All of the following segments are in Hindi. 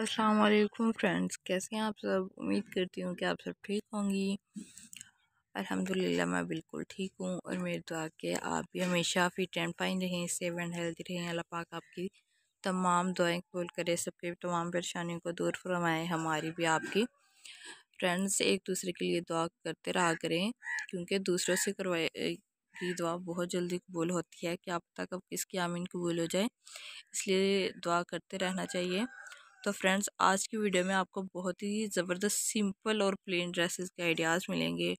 असलकुम फ्रेंड्स कैसे हैं आप सब उम्मीद करती हूँ कि आप सब ठीक होंगी अल्हम्दुलिल्लाह मैं बिल्कुल ठीक हूँ और मेरी दुआ के आप भी हमेशा फिट एंड फाइन रहें सेफ एंड हेल्थी रहें अल्लाह पाक आपकी तमाम दुआएं कबूल करें सबके तमाम परेशानियों को दूर फरमाएँ हमारी भी आपकी फ्रेंड्स एक दूसरे के लिए दुआ करते रहा करें क्योंकि दूसरों से करवाए की दुआ बहुत जल्दी कबूल होती है कि आप तक अब किसकी आमीन कबूल हो जाए इसलिए दुआ करते रहना चाहिए तो फ्रेंड्स आज की वीडियो में आपको बहुत ही ज़बरदस्त सिंपल और प्लेन ड्रेसेस के आइडियाज़ मिलेंगे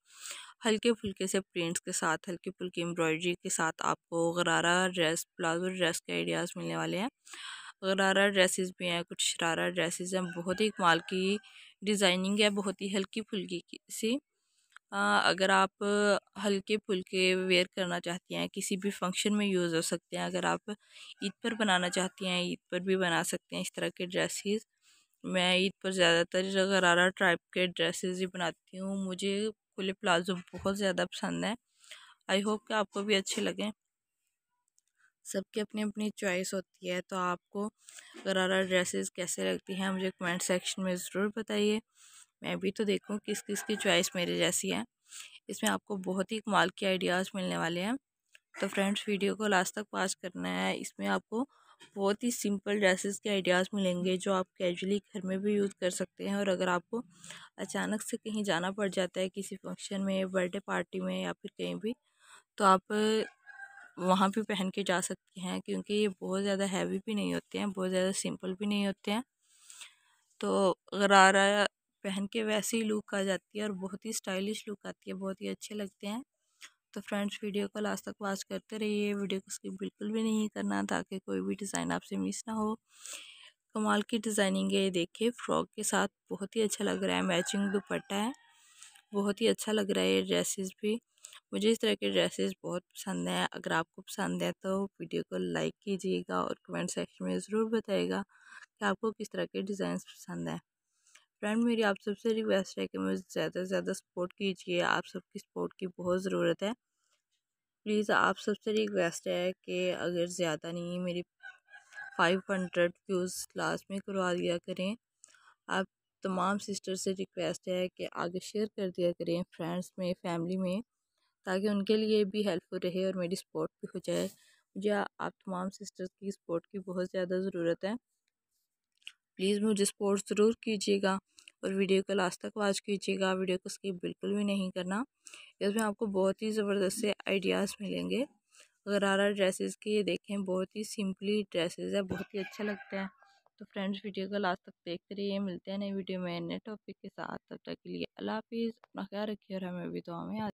हल्के फुल्के से प्रिंट्स के साथ हल्के फुल्के एम्ब्रॉयडरी के साथ आपको गरारा ड्रेस प्लाजो ड्रेस के आइडियाज़ मिलने वाले हैं गरारा ड्रेसेस भी हैं कुछ शरारा ड्रेसेस हैं बहुत ही कमाल की डिज़ाइनिंग है बहुत ही हल्की फुल्की सी अगर आप हल्के फुलके वेयर करना चाहती हैं किसी भी फंक्शन में यूज़ हो सकते हैं अगर आप ईद पर बनाना चाहती हैं ईद पर भी बना सकते हैं इस तरह के ड्रेसेस मैं ईद पर ज़्यादातर गरारा टाइप के ड्रेसेस ही बनाती हूँ मुझे खुले प्लाजो बहुत ज़्यादा पसंद है आई होप कि आपको भी अच्छे लगें सबके अपनी अपनी चॉइस होती है तो आपको गरारा ड्रेसेस कैसे लगती हैं मुझे कमेंट सेक्शन में ज़रूर बताइए मैं भी तो देखूँ किस किस की चॉइस मेरे जैसी है इसमें आपको बहुत ही कमाल के आइडियाज़ मिलने वाले हैं तो फ्रेंड्स वीडियो को लास्ट तक पास करना है इसमें आपको बहुत ही सिंपल ड्रेसेस के आइडियाज़ मिलेंगे जो आप कैजुअली घर में भी यूज़ कर सकते हैं और अगर आपको अचानक से कहीं जाना पड़ जाता है किसी फंक्शन में बर्थडे पार्टी में या फिर कहीं भी तो आप वहाँ भी पहन के जा सकते हैं क्योंकि ये बहुत ज़्यादा हैवी भी नहीं होते हैं बहुत ज़्यादा सिंपल भी नहीं होते हैं तो गरारा पहन के वैसे ही लुक आ जाती है और बहुत ही स्टाइलिश लुक आती है बहुत ही अच्छे लगते हैं तो फ्रेंड्स वीडियो को लास्ट तक वॉच करते रहिए वीडियो को स्किप बिल्कुल भी नहीं करना ताकि कोई भी डिज़ाइन आपसे मिस ना हो कमाल की डिज़ाइनिंग है देखिए फ्रॉक के साथ बहुत ही अच्छा लग रहा है मैचिंग दुपट्टा है बहुत ही अच्छा लग रहा है ये ड्रेसेस भी मुझे इस तरह के ड्रेसेस बहुत पसंद हैं अगर आपको पसंद है तो वीडियो को लाइक कीजिएगा और कमेंट सेक्शन में ज़रूर बताइएगा कि आपको किस तरह के डिज़ाइन पसंद हैं फ्रेंड मेरी आप सबसे रिक्वेस्ट है कि मुझे ज़्यादा से ज़्यादा सपोर्ट कीजिए आप सबकी सपोर्ट की बहुत ज़रूरत है प्लीज़ आप सबसे रिक्वेस्ट है कि अगर ज़्यादा नहीं मेरी फाइव हंड्रेड व्यूज़ लास्ट में करवा दिया करें आप तमाम सिस्टर से रिक्वेस्ट है कि आगे शेयर कर दिया करें फ्रेंड्स में फैमिली में ताकि उनके लिए भी हेल्पफुल रहे और मेरी सपोर्ट भी हो जाए मुझे आप तमाम सिस्टर्स की सपोर्ट की बहुत ज़्यादा ज़रूरत है प्लीज़ मुझे सपोर्ट ज़रूर कीजिएगा और वीडियो को लास्ट तक वॉच कीजिएगा वीडियो को स्किप बिल्कुल भी नहीं करना इसमें आपको बहुत ही ज़बरदस्त से आइडियाज़ मिलेंगे अगर रहा ड्रेसेस के ये देखें बहुत ही सिंपली ड्रेसेस है बहुत ही अच्छा लगता है तो फ्रेंड्स वीडियो को लास्ट तक देखते रहिए है। मिलते हैं नए वीडियो में नए टॉपिक के साथ तब तक के लिए अल्लाह हाफिज़ अपना ख्याल रखिए और हमें भी दुआ में